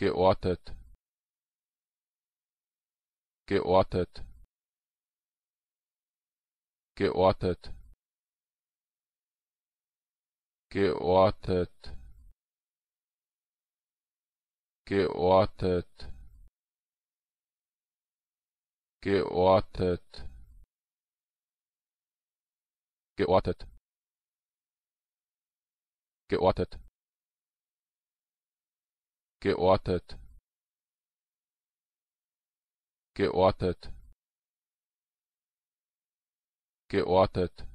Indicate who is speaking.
Speaker 1: geortet geortet geortet geortet geortet geortet geortet geortet geortet geortet geortet